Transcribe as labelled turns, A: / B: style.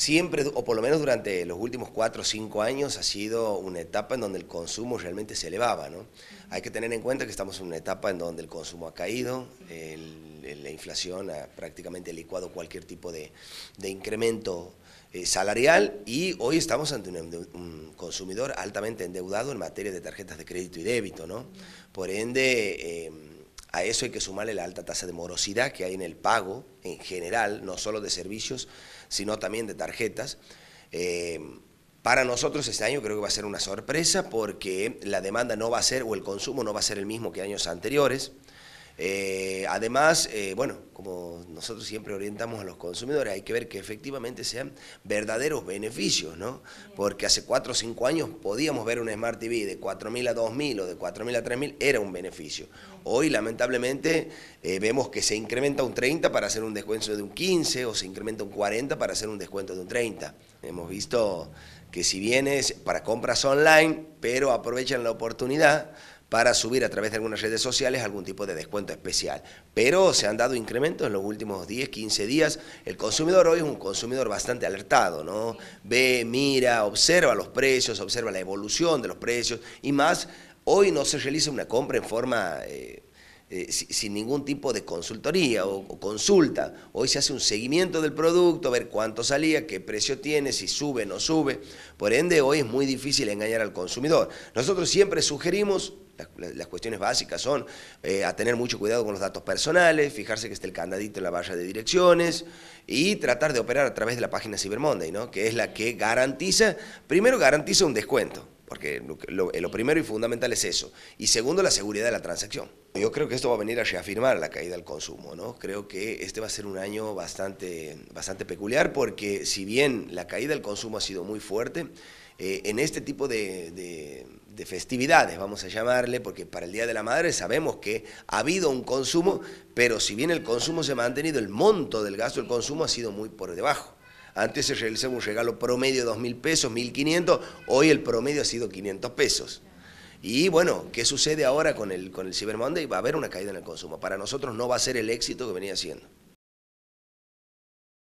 A: Siempre, o por lo menos durante los últimos cuatro o cinco años, ha sido una etapa en donde el consumo realmente se elevaba. ¿no? Hay que tener en cuenta que estamos en una etapa en donde el consumo ha caído, la inflación ha prácticamente licuado cualquier tipo de, de incremento eh, salarial y hoy estamos ante un, consumidor altamente endeudado en materia de tarjetas de crédito y débito. ¿no? Por ende... Em, a eso hay que sumarle la alta tasa de morosidad que hay en el pago en general, no solo de servicios, sino también de tarjetas. Em, para nosotros este año creo que va a ser una sorpresa porque la demanda no va a ser o el consumo no va a ser el mismo que años anteriores. Eh, además, eh, bueno, como nosotros siempre orientamos a los consumidores, hay que ver que efectivamente sean verdaderos beneficios, ¿no? Porque hace 4 o 5 años podíamos ver un Smart TV de 4.000 a 2.000 o de 4.000 a 3.000, era un beneficio. Hoy, lamentablemente, eh, vemos que se incrementa un 30 para hacer un descuento de un 15 o se incrementa un 40 para hacer un descuento de un 30. Hemos visto que si vienes para compras online, pero aprovechan la oportunidad para subir a través de algunas redes sociales algún tipo de descuento especial. Pero se han dado incrementos en los últimos 10, 15 días. El consumidor hoy es un consumidor bastante alertado, ¿no? Ve, mira, observa los precios, observa la evolución de los precios y más, hoy no se realiza una compra en forma... Eh, eh, sin ningún tipo de consultoría o, consulta. Hoy se hace un seguimiento del producto, ver cuánto salía, qué precio tiene, si sube o no sube. Por ende, hoy es muy difícil engañar al consumidor. Nosotros siempre sugerimos, las, cuestiones básicas son eh, a tener mucho cuidado con los datos personales, fijarse que esté el candadito en la barra de direcciones y tratar de operar a través de la página Cyber Monday, ¿no? que es la que garantiza, primero garantiza un descuento porque lo, primero y fundamental es eso. Y segundo, la seguridad de la transacción. Yo creo que esto va a venir a reafirmar la caída del consumo, ¿no? Creo que este va a ser un año bastante, bastante peculiar porque si bien la caída del consumo ha sido muy fuerte, eh, en este tipo de, festividades, vamos a llamarle, porque para el Día de la Madre sabemos que ha habido un consumo, pero si bien el consumo se ha mantenido, el monto del gasto del consumo ha sido muy por debajo. Antes se realizaba un regalo promedio de 2.000 pesos, 1.500, hoy el promedio ha sido 500 pesos. Y bueno, ¿qué sucede ahora con el, con el Cyber Monday? Va a haber una caída en el consumo. Para nosotros no va a ser el éxito que venía siendo.